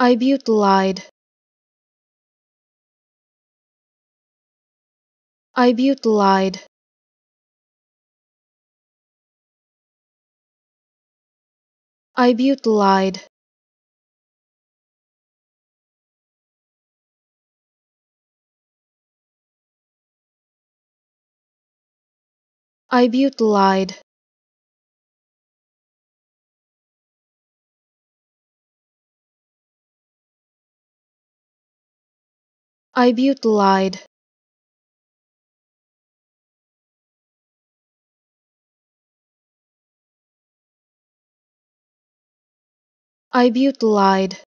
Ibutyllide Ibutyllide Ibutyllide Ibutyllide ibutalide ibutalide